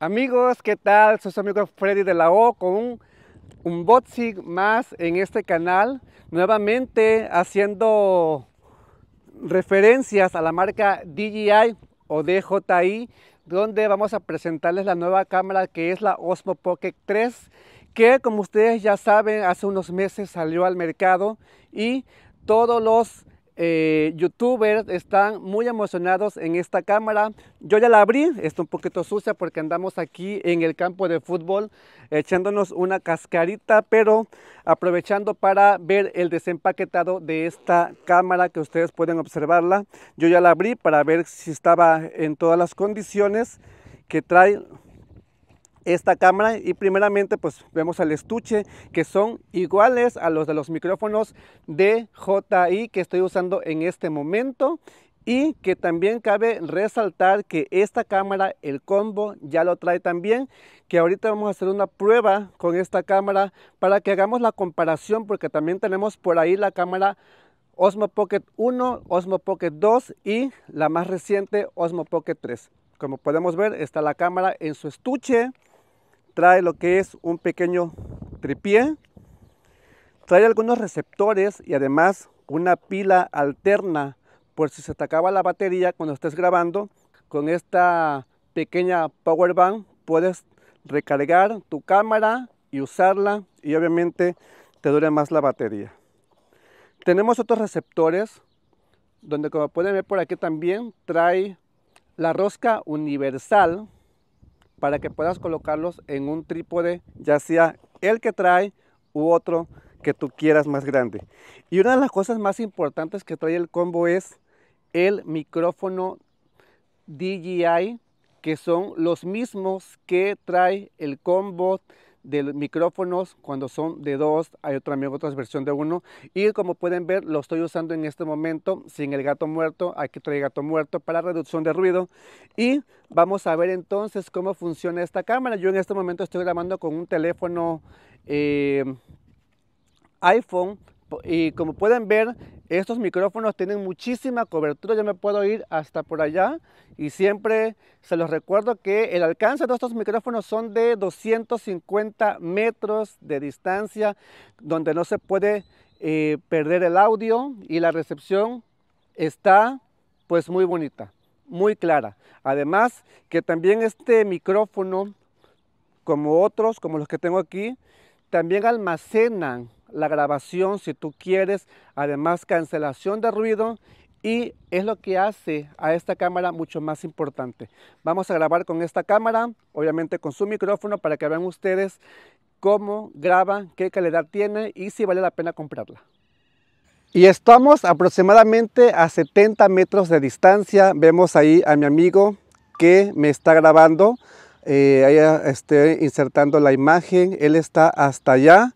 Amigos, ¿qué tal? Soy su amigo Freddy de la O con un unboxing más en este canal. Nuevamente haciendo referencias a la marca DJI o DJI, donde vamos a presentarles la nueva cámara que es la Osmo Pocket 3, que como ustedes ya saben, hace unos meses salió al mercado y todos los eh, youtubers están muy emocionados en esta cámara. Yo ya la abrí, está un poquito sucia porque andamos aquí en el campo de fútbol echándonos una cascarita, pero aprovechando para ver el desempaquetado de esta cámara que ustedes pueden observarla. Yo ya la abrí para ver si estaba en todas las condiciones que trae esta cámara y primeramente pues vemos al estuche que son iguales a los de los micrófonos DJI que estoy usando en este momento y que también cabe resaltar que esta cámara, el combo, ya lo trae también, que ahorita vamos a hacer una prueba con esta cámara para que hagamos la comparación, porque también tenemos por ahí la cámara Osmo Pocket 1, Osmo Pocket 2 y la más reciente Osmo Pocket 3. Como podemos ver, está la cámara en su estuche, trae lo que es un pequeño tripié, trae algunos receptores y además una pila alterna por si se te la batería cuando estés grabando. Con esta pequeña power bank puedes recargar tu cámara y usarla y obviamente te dura más la batería. Tenemos otros receptores donde como pueden ver por aquí también trae la rosca universal para que puedas colocarlos en un trípode, ya sea el que trae u otro que tú quieras más grande. Y una de las cosas más importantes que trae el combo es el micrófono DJI, que son los mismos que trae el combo de micrófonos cuando son de dos, hay otra, otra versión de uno. Y como pueden ver, lo estoy usando en este momento sin el gato muerto. Aquí trae gato muerto para reducción de ruido. Y vamos a ver entonces cómo funciona esta cámara. Yo en este momento estoy grabando con un teléfono eh, iPhone y como pueden ver estos micrófonos tienen muchísima cobertura, yo me puedo ir hasta por allá y siempre se los recuerdo que el alcance de estos micrófonos son de 250 metros de distancia donde no se puede eh, perder el audio y la recepción está pues muy bonita, muy clara. Además que también este micrófono como otros, como los que tengo aquí, también almacenan la grabación si tú quieres, además cancelación de ruido y es lo que hace a esta cámara mucho más importante. Vamos a grabar con esta cámara, obviamente con su micrófono para que vean ustedes cómo graba, qué calidad tiene y si vale la pena comprarla. Y estamos aproximadamente a 70 metros de distancia. Vemos ahí a mi amigo que me está grabando. Eh, ahí esté insertando la imagen. Él está hasta allá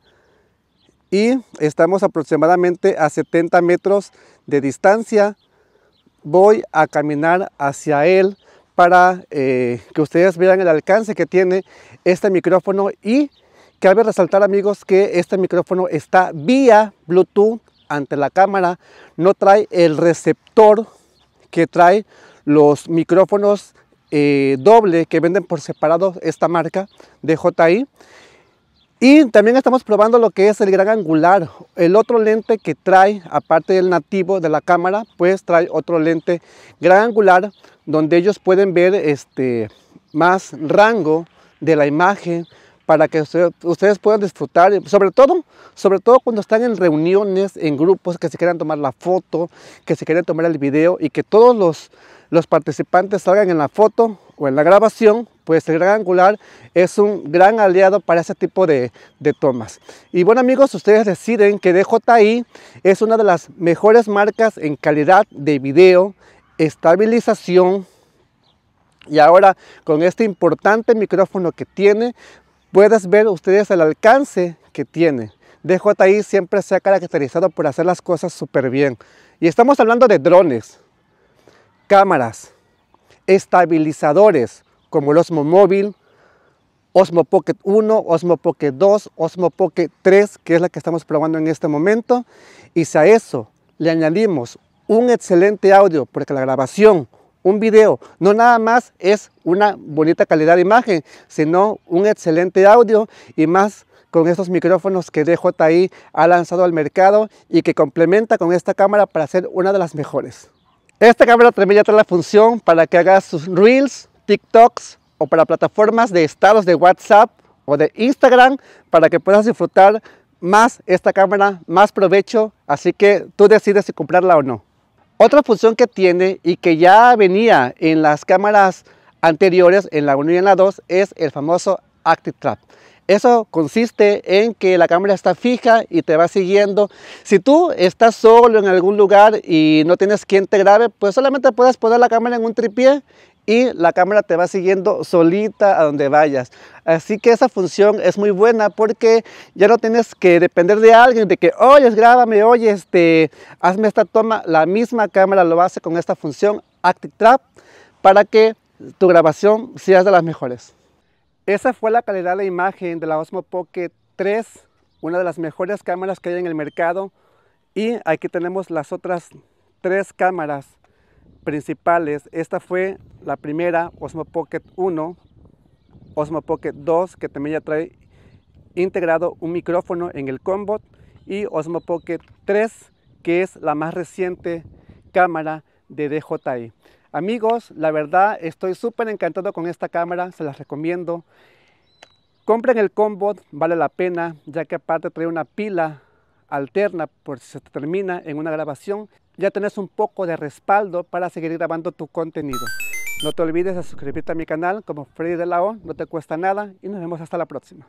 y estamos aproximadamente a 70 metros de distancia. Voy a caminar hacia él para eh, que ustedes vean el alcance que tiene este micrófono y cabe resaltar amigos que este micrófono está vía Bluetooth ante la cámara, no trae el receptor que trae los micrófonos eh, doble que venden por separado esta marca de JI y también estamos probando lo que es el gran angular, el otro lente que trae, aparte del nativo de la cámara, pues trae otro lente gran angular donde ellos pueden ver este, más rango de la imagen para que ustedes puedan disfrutar, sobre todo, sobre todo cuando están en reuniones, en grupos que se quieran tomar la foto, que se quieran tomar el video y que todos los, los participantes salgan en la foto o en la grabación pues el gran angular es un gran aliado para ese tipo de, tomas. Y bueno amigos, ustedes deciden que DJI es una de las mejores marcas en calidad de video, estabilización y ahora con este importante micrófono que tiene, puedes ver ustedes el alcance que tiene. DJI siempre se ha caracterizado por hacer las cosas súper bien. Y estamos hablando de drones, cámaras, estabilizadores, como el Osmo Móvil, Osmo Pocket 1, Osmo Pocket 2, Osmo Pocket 3, que es la que estamos probando en este momento. Y si a eso le añadimos un excelente audio, porque la grabación, un video, no nada más es una bonita calidad de imagen, sino un excelente audio y más con estos micrófonos que DJI ha lanzado al mercado y que complementa con esta cámara para ser una de las mejores. Esta cámara también ya trae la función para que hagas sus reels, TikToks o para plataformas de estados de WhatsApp o de Instagram para que puedas disfrutar más esta cámara, más provecho, así que tú decides si comprarla o no. Otra función que tiene y que ya venía en las cámaras anteriores, en la 1 y en la 2, es el famoso Active Trap. Eso consiste en que la cámara está fija y te va siguiendo. Si tú estás solo en algún lugar y no tienes quien te grabe, pues solamente puedes poner la cámara en un tripié y la cámara te va siguiendo solita a donde vayas. Así que esa función es muy buena porque ya no tienes que depender de alguien, de que, oye, grábame, oye, este, hazme esta toma. La misma cámara lo hace con esta función Active Trap. para que tu grabación sea de las mejores. Esa fue la calidad de la imagen de la Osmo Pocket 3, una de las mejores cámaras que hay en el mercado. Y aquí tenemos las otras tres cámaras principales. Esta fue la primera Osmo Pocket 1, Osmo Pocket 2 que también ya trae integrado un micrófono en el Combot y Osmo Pocket 3 que es la más reciente cámara de DJI. Amigos, la verdad estoy súper encantado con esta cámara, se las recomiendo. Compren el combo vale la pena, ya que aparte trae una pila alterna por si se termina en una grabación, ya tenés un poco de respaldo para seguir grabando tu contenido. No te olvides de suscribirte a mi canal como Freddy de la O, no te cuesta nada y nos vemos hasta la próxima.